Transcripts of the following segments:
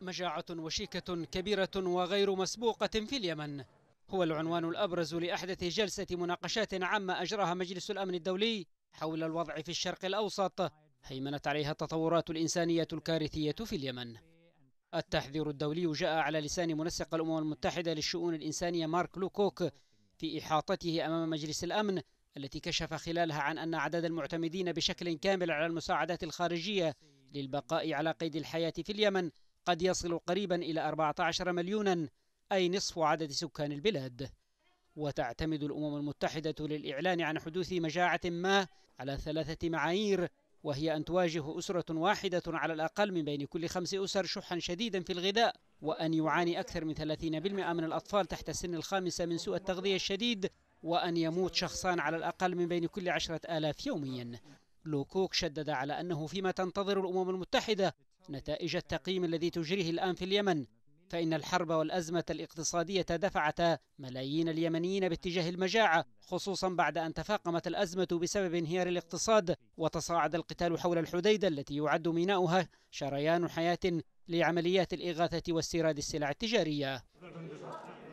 مجاعة وشيكة كبيرة وغير مسبوقة في اليمن هو العنوان الأبرز لأحدث جلسة مناقشات عامة أجراها مجلس الأمن الدولي حول الوضع في الشرق الأوسط هيمنت عليها التطورات الإنسانية الكارثية في اليمن التحذير الدولي جاء على لسان منسق الأمم المتحدة للشؤون الإنسانية مارك لوكوك في إحاطته أمام مجلس الأمن التي كشف خلالها عن أن عدد المعتمدين بشكل كامل على المساعدات الخارجية للبقاء على قيد الحياة في اليمن قد يصل قريبا إلى 14 مليونا أي نصف عدد سكان البلاد وتعتمد الأمم المتحدة للإعلان عن حدوث مجاعة ما على ثلاثة معايير وهي أن تواجه أسرة واحدة على الأقل من بين كل خمس أسر شحا شديدا في الغذاء وأن يعاني أكثر من 30% من الأطفال تحت السن الخامسة من سوء التغذية الشديد وأن يموت شخصان على الأقل من بين كل عشرة آلاف يوميا لوكوك شدد على أنه فيما تنتظر الأمم المتحدة نتائج التقييم الذي تجريه الآن في اليمن فإن الحرب والأزمة الاقتصادية دفعتا ملايين اليمنيين باتجاه المجاعة خصوصا بعد أن تفاقمت الأزمة بسبب انهيار الاقتصاد وتصاعد القتال حول الحديدة التي يعد ميناؤها شريان حياة لعمليات الإغاثة واستيراد السلع التجارية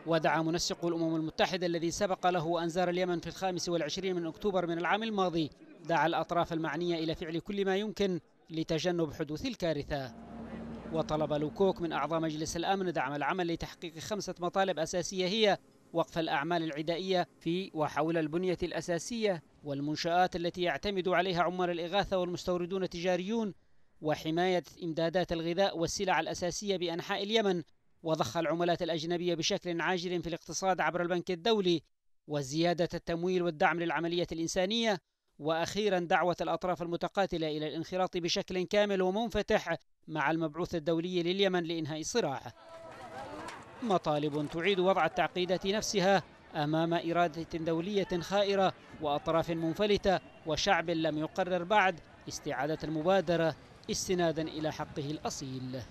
ودعا منسق الأمم المتحدة الذي سبق له أن زار اليمن في الخامس والعشرين من أكتوبر من العام الماضي دعا الأطراف المعنية إلى فعل كل ما يمكن لتجنب حدوث الكارثة وطلب لوكوك من أعضاء مجلس الأمن دعم العمل لتحقيق خمسة مطالب أساسية هي وقف الأعمال العدائية في وحول البنية الأساسية والمنشآت التي يعتمد عليها عمال الإغاثة والمستوردون التجاريون وحماية إمدادات الغذاء والسلع الأساسية بأنحاء اليمن وضخ العملات الأجنبية بشكل عاجل في الاقتصاد عبر البنك الدولي وزيادة التمويل والدعم للعملية الإنسانية واخيرا دعوه الاطراف المتقاتله الى الانخراط بشكل كامل ومنفتح مع المبعوث الدولي لليمن لانهاء الصراع. مطالب تعيد وضع التعقيدات نفسها امام اراده دوليه خائره واطراف منفلته وشعب لم يقرر بعد استعاده المبادره استنادا الى حقه الاصيل.